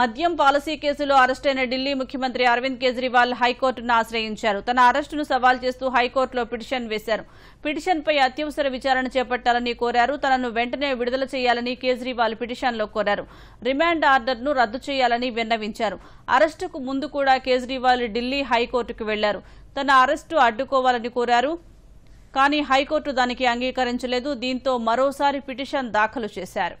మద్యం పాలసీ కేసులో అరెస్టైన ఢిల్లీ ముఖ్యమంత్రి అరవింద్ కేజ్రీవాల్ హైకోర్టును ఆశ్రయించారు తన అరెస్టును సవాల్ చేస్తూ హైకోర్టులో పిటిషన్ వేశారు పిటిషన్పై అత్యవసర విచారణ చేపట్టాలని కోరారు తనను వెంటనే విడుదల చేయాలని కేజ్రీవాల్ పిటిషన్లో కోరారు రిమాండ్ ఆర్డర్ను రద్దు చేయాలని విన్నవించారు అరెస్టుకు ముందు కూడా కేజ్రీవాల్ ఢిల్లీ హైకోర్టుకు వెళ్లారు తన అరెస్టు అడ్డుకోవాలని కోరారు కానీ హైకోర్టు దానికి అంగీకరించలేదు దీంతో మరోసారి పిటిషన్ దాఖలు చేశారు